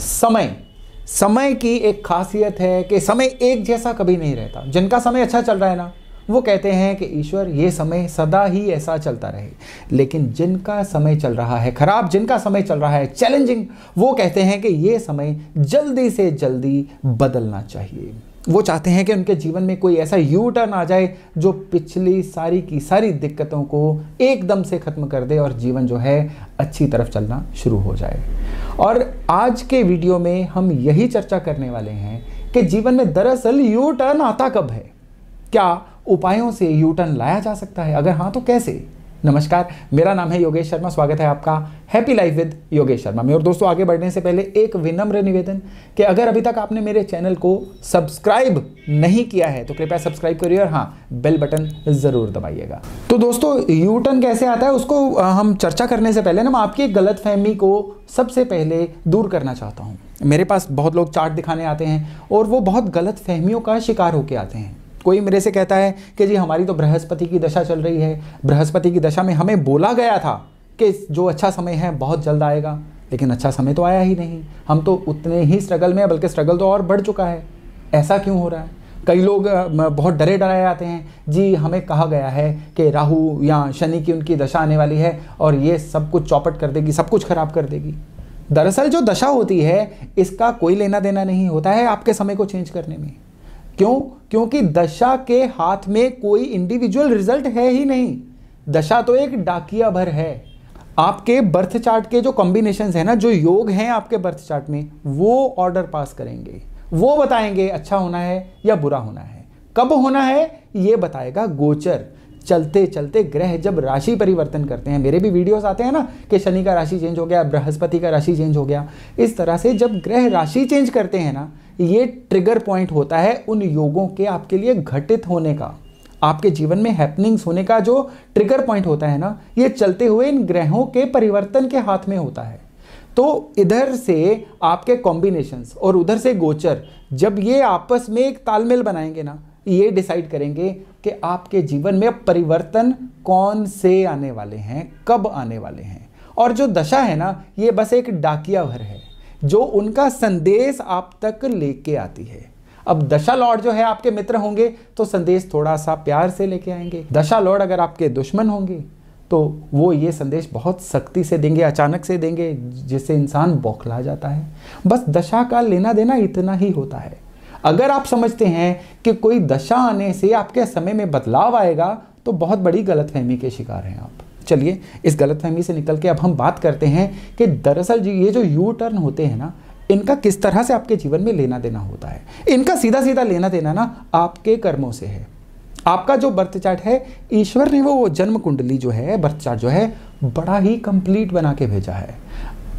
समय समय की एक खासियत है कि समय एक जैसा कभी नहीं रहता जिनका समय अच्छा चल रहा है ना वो कहते हैं कि ईश्वर ये समय सदा ही ऐसा चलता रहे लेकिन जिनका समय चल रहा है खराब जिनका समय चल रहा है चैलेंजिंग वो कहते हैं कि ये समय जल्दी से जल्दी बदलना चाहिए वो चाहते हैं कि उनके जीवन में कोई ऐसा यू टर्न आ जाए जो पिछली सारी की सारी दिक्कतों को एकदम से ख़त्म कर दे और जीवन जो है अच्छी तरफ चलना शुरू हो जाए और आज के वीडियो में हम यही चर्चा करने वाले हैं कि जीवन में दरअसल यू टर्न आता कब है क्या उपायों से यू टर्न लाया जा सकता है अगर हाँ तो कैसे नमस्कार मेरा नाम है योगेश शर्मा स्वागत है आपका happy life with Yogesh Sharma में और दोस्तों आगे बढ़ने से पहले एक विनम्र निवेदन कि अगर अभी तक आपने मेरे चैनल को सब्सक्राइब नहीं किया है तो कृपया सब्सक्राइब करिए और हाँ बेल बटन ज़रूर दबाइएगा तो दोस्तों यू टर्न कैसे आता है उसको हम चर्चा करने से पहले ना मैं आपकी गलत फहमी को सबसे पहले दूर करना चाहता हूँ मेरे पास बहुत लोग चार्ट दिखाने आते हैं और वो बहुत गलत फहमियों का शिकार होकर आते हैं कोई मेरे से कहता है कि जी हमारी तो बृहस्पति की दशा चल रही है बृहस्पति की दशा में हमें बोला गया था कि जो अच्छा समय है बहुत जल्द आएगा लेकिन अच्छा समय तो आया ही नहीं हम तो उतने ही स्ट्रगल में बल्कि स्ट्रगल तो और बढ़ चुका है ऐसा क्यों हो रहा है कई लोग बहुत डरे डराए आते हैं जी हमें कहा गया है कि राहु या शनि की उनकी दशा आने वाली है और ये सब कुछ चौपट कर देगी सब कुछ खराब कर देगी दरअसल जो दशा होती है इसका कोई लेना देना नहीं होता है आपके समय को चेंज करने में क्यों क्योंकि दशा के हाथ में कोई इंडिविजुअल रिजल्ट है ही नहीं दशा तो एक डाकिया भर है आपके बर्थ चार्ट के जो कॉम्बिनेशन है ना जो योग हैं आपके बर्थ चार्ट में वो ऑर्डर पास करेंगे वो बताएंगे अच्छा होना है या बुरा होना है कब होना है ये बताएगा गोचर चलते चलते ग्रह जब राशि परिवर्तन करते हैं मेरे भी वीडियोस आते हैं ना कि शनि का राशि चेंज हो गया बृहस्पति का राशि चेंज हो गया इस तरह से जब ग्रह राशि चेंज करते हैं ना ये ट्रिगर पॉइंट होता है उन योगों के आपके लिए घटित होने का आपके जीवन में हैपनिंग्स होने का जो ट्रिगर पॉइंट होता है ना ये चलते हुए इन ग्रहों के परिवर्तन के हाथ में होता है तो इधर से आपके कॉम्बिनेशंस और उधर से गोचर जब ये आपस में एक तालमेल बनाएंगे ना ये डिसाइड करेंगे कि आपके जीवन में परिवर्तन कौन से आने वाले हैं कब आने वाले हैं और जो दशा है ना ये बस एक डाकिया भर है जो उनका संदेश आप तक लेके आती है अब दशा लॉर्ड जो है आपके मित्र होंगे तो संदेश थोड़ा सा प्यार से लेके आएंगे दशा लॉर्ड अगर आपके दुश्मन होंगे तो वो ये संदेश बहुत सख्ती से देंगे अचानक से देंगे जिससे इंसान बौखला जाता है बस दशा का लेना देना इतना ही होता है अगर आप समझते हैं कि कोई दशा आने से आपके समय में बदलाव आएगा तो बहुत बड़ी गलतफहमी के शिकार हैं आप चलिए इस गलतफहमी से निकल के अब हम बात करते हैं कि दरअसल ये जो यू टर्न होते हैं ना इनका किस तरह से आपके जीवन में लेना देना होता है इनका सीधा सीधा लेना देना ना आपके कर्मों से है आपका जो बर्थ चार्ट है ईश्वर ने वो जन्म कुंडली जो है बर्थ चार्ट जो है बड़ा ही कंप्लीट बना के भेजा है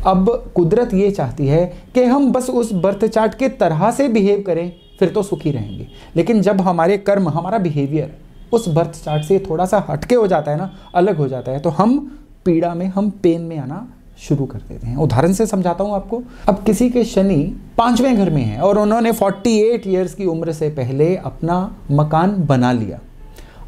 अब कुदरत ये चाहती है कि हम बस उस बर्थ चार्ट के तरह से बिहेव करें फिर तो सुखी रहेंगे लेकिन जब हमारे कर्म हमारा बिहेवियर उस बर्थ चार्ट से थोड़ा सा हटके हो जाता है ना अलग हो जाता है तो हम पीड़ा में हम पेन में आना शुरू कर देते हैं उदाहरण से समझाता हूँ आपको अब किसी के शनि पांचवें घर में है और उन्होंने 48 ईयर्स की उम्र से पहले अपना मकान बना लिया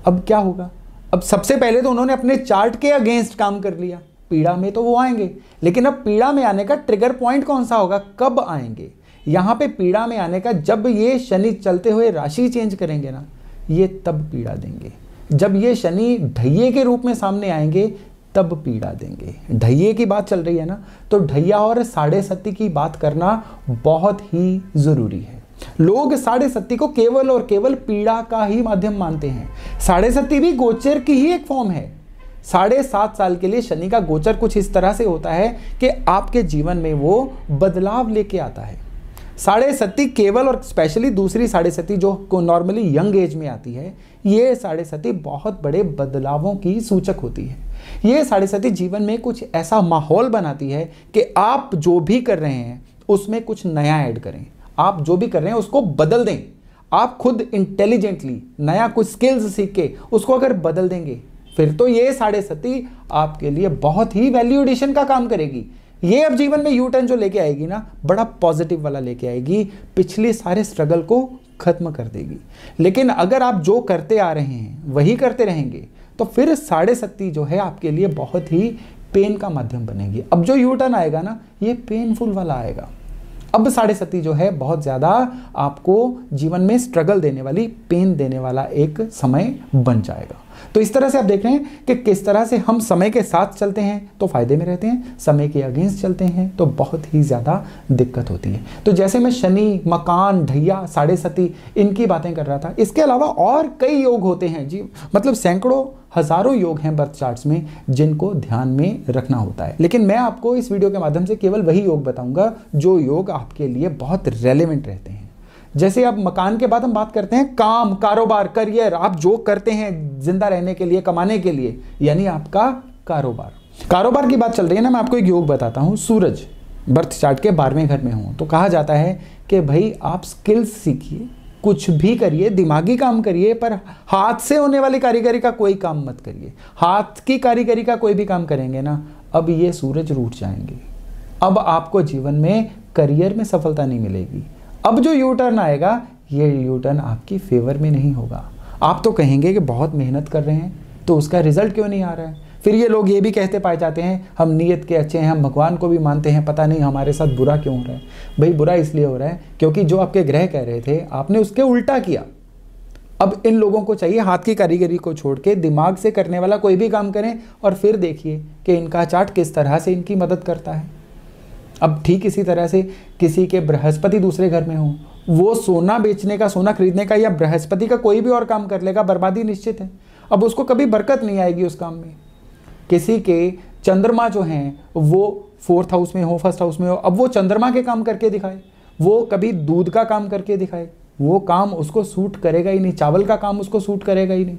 अब क्या होगा अब सबसे पहले तो उन्होंने अपने चार्ट के अगेंस्ट काम कर लिया पीड़ा में तो वो आएंगे लेकिन अब पीड़ा में आने का ट्रिगर पॉइंट कौन सा होगा कब आएंगे यहाँ पे पीड़ा में आने का जब ये शनि चलते हुए राशि चेंज करेंगे ना ये तब पीड़ा देंगे जब ये शनि ढैये के रूप में सामने आएंगे तब पीड़ा देंगे ढैये की बात चल रही है ना तो ढैया और साढ़े सती की बात करना बहुत ही ज़रूरी है लोग साढ़े सती को केवल और केवल पीड़ा का ही माध्यम मानते हैं साढ़े सती भी गोचर की ही एक फॉर्म है साढ़े सात साल के लिए शनि का गोचर कुछ इस तरह से होता है कि आपके जीवन में वो बदलाव लेके आता है साढ़े सती केवल और स्पेशली दूसरी साढ़े सती जो नॉर्मली यंग एज में आती है ये साढ़े सती बहुत बड़े बदलावों की सूचक होती है ये साढ़े सती जीवन में कुछ ऐसा माहौल बनाती है कि आप जो भी कर रहे हैं उसमें कुछ नया ऐड करें आप जो भी कर रहे हैं उसको बदल दें आप खुद इंटेलिजेंटली नया कुछ स्किल्स सीख के उसको अगर बदल देंगे फिर तो ये साढ़े सती आपके लिए बहुत ही वैल्यू एडिशन का काम करेगी ये अब जीवन में यू टर्न जो लेके आएगी ना बड़ा पॉजिटिव वाला लेके आएगी पिछले सारे स्ट्रगल को खत्म कर देगी लेकिन अगर आप जो करते आ रहे हैं वही करते रहेंगे तो फिर साढ़े शक्ति जो है आपके लिए बहुत ही पेन का माध्यम बनेगी अब जो यू टर्न आएगा ना ये पेनफुल वाला आएगा अब साढ़े सती जो है बहुत ज़्यादा आपको जीवन में स्ट्रगल देने वाली पेन देने वाला एक समय बन जाएगा तो इस तरह से आप देख रहे हैं कि किस तरह से हम समय के साथ चलते हैं तो फ़ायदे में रहते हैं समय के अगेंस्ट चलते हैं तो बहुत ही ज़्यादा दिक्कत होती है तो जैसे मैं शनि मकान ढैया साढ़े सती इनकी बातें कर रहा था इसके अलावा और कई योग होते हैं जी मतलब सैकड़ों हजारों योग हैं बर्थ चार्ट्स में जिनको ध्यान में रखना होता है लेकिन मैं आपको इस वीडियो के माध्यम से केवल वही योग बताऊंगा जो योग आपके लिए बहुत रेलिवेंट रहते हैं जैसे आप मकान के बाद हम बात करते हैं काम कारोबार करियर आप जो करते हैं जिंदा रहने के लिए कमाने के लिए यानी आपका कारोबार कारोबार की बात चल रही है ना मैं आपको एक योग बताता हूं सूरज बर्थ चार्ट के बारहवें घर में हूं तो कहा जाता है कि भाई आप स्किल्स सीखिए कुछ भी करिए दिमागी काम करिए पर हाथ से होने वाली कारीगरी का कोई काम मत करिए हाथ की कारीगरी का कोई भी काम करेंगे ना अब ये सूरज रूठ जाएंगे अब आपको जीवन में करियर में सफलता नहीं मिलेगी अब जो यू टर्न आएगा ये यू टर्न आपकी फेवर में नहीं होगा आप तो कहेंगे कि बहुत मेहनत कर रहे हैं तो उसका रिजल्ट क्यों नहीं आ रहा है फिर ये लोग ये भी कहते पाए जाते हैं हम नीयत के अच्छे हैं हम भगवान को भी मानते हैं पता नहीं हमारे साथ बुरा क्यों हो रहा है भाई बुरा इसलिए हो रहा है क्योंकि जो आपके ग्रह कह रहे थे आपने उसके उल्टा किया अब इन लोगों को चाहिए हाथ की कारीगरी को छोड़ के दिमाग से करने वाला कोई भी काम करें और फिर देखिए कि इनका चार्ट किस तरह से इनकी मदद करता है अब ठीक इसी तरह से किसी के बृहस्पति दूसरे घर में हो वो सोना बेचने का सोना खरीदने का या बृहस्पति का कोई भी और काम कर लेगा बर्बादी निश्चित है अब उसको कभी बरकत नहीं आएगी उस काम में किसी के चंद्रमा जो हैं वो फोर्थ हाउस में हो फर्स्ट हाउस में हो अब वो चंद्रमा के काम करके दिखाए वो कभी दूध का काम करके दिखाए वो काम उसको सूट करेगा ही नहीं चावल का काम उसको सूट करेगा ही नहीं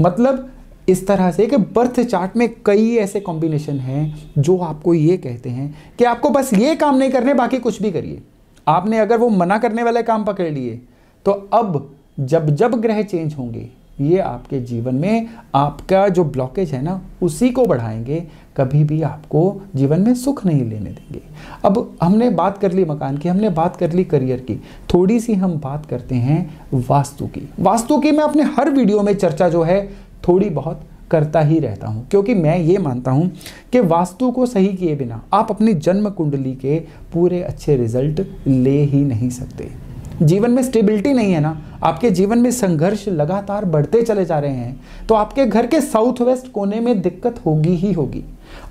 मतलब इस तरह से कि बर्थ चार्ट में कई ऐसे कॉम्बिनेशन हैं जो आपको ये कहते हैं कि आपको बस ये काम नहीं करने बाकी कुछ भी करिए आपने अगर वो मना करने वाले काम पकड़ लिए तो अब जब जब ग्रह चेंज होंगे ये आपके जीवन में आपका जो ब्लॉकेज है ना उसी को बढ़ाएंगे कभी भी आपको जीवन में सुख नहीं लेने देंगे अब हमने बात कर ली मकान की हमने बात कर ली करियर की थोड़ी सी हम बात करते हैं वास्तु की वास्तु की मैं अपने हर वीडियो में चर्चा जो है थोड़ी बहुत करता ही रहता हूँ क्योंकि मैं ये मानता हूँ कि वास्तु को सही किए बिना आप अपनी जन्म कुंडली के पूरे अच्छे रिजल्ट ले ही नहीं सकते जीवन में स्टेबिलिटी नहीं है ना आपके जीवन में संघर्ष लगातार बढ़ते चले जा रहे हैं तो आपके घर के साउथ वेस्ट कोने में दिक्कत होगी ही होगी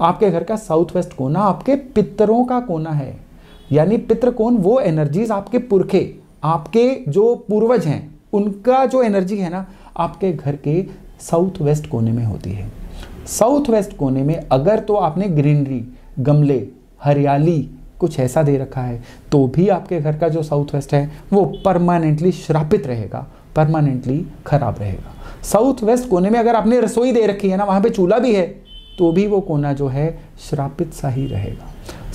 आपके घर का साउथ वेस्ट कोना आपके पितरों का कोना है यानी पितर कौन वो एनर्जीज आपके पुरखे आपके जो पूर्वज हैं उनका जो एनर्जी है ना आपके घर के साउथ वेस्ट कोने में होती है साउथ वेस्ट कोने में अगर तो आपने ग्रीनरी गमले हरियाली कुछ ऐसा दे रखा है तो भी आपके घर का जो साउथ वेस्ट है वो परमानेंटली श्रापित रहेगा परमानेंटली खराब रहेगा साउथ वेस्ट कोने में अगर आपने रसोई दे रखी है ना वहाँ पे चूल्हा भी है तो भी वो कोना जो है श्रापित सा ही रहेगा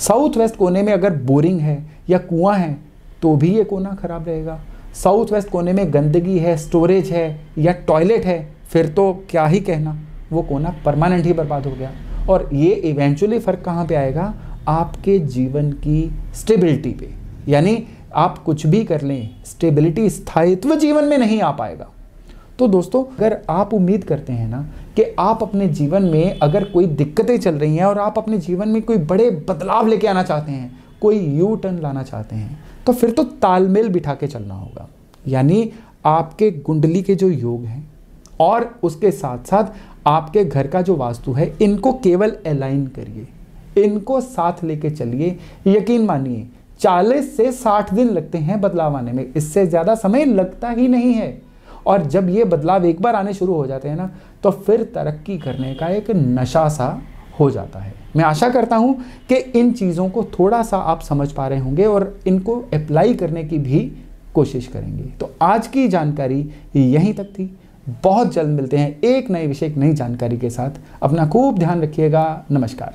साउथ वेस्ट कोने में अगर बोरिंग है या कुआं है तो भी ये कोना खराब रहेगा साउथ वेस्ट कोने में गंदगी है स्टोरेज है या टॉयलेट है फिर तो क्या ही कहना वो कोना परमानेंट ही बर्बाद हो गया और ये इवेंचुअली फ़र्क कहाँ पे आएगा आपके जीवन की स्टेबिलिटी पे यानी आप कुछ भी कर लें स्टेबिलिटी स्थायित्व जीवन में नहीं आ पाएगा तो दोस्तों अगर आप उम्मीद करते हैं ना कि आप अपने जीवन में अगर कोई दिक्कतें चल रही हैं और आप अपने जीवन में कोई बड़े बदलाव लेके आना चाहते हैं कोई यू टर्न लाना चाहते हैं तो फिर तो तालमेल बिठा के चलना होगा यानी आपके कुंडली के जो योग हैं और उसके साथ साथ आपके घर का जो वास्तु है इनको केवल अलाइन करिए इनको साथ लेके चलिए यकीन मानिए 40 से 60 दिन लगते हैं बदलाव आने में इससे ज़्यादा समय लगता ही नहीं है और जब ये बदलाव एक बार आने शुरू हो जाते हैं ना तो फिर तरक्की करने का एक नशा सा हो जाता है मैं आशा करता हूँ कि इन चीज़ों को थोड़ा सा आप समझ पा रहे होंगे और इनको अप्लाई करने की भी कोशिश करेंगे तो आज की जानकारी यहीं तक थी बहुत जल्द मिलते हैं एक नए विषय एक नई जानकारी के साथ अपना खूब ध्यान रखिएगा नमस्कार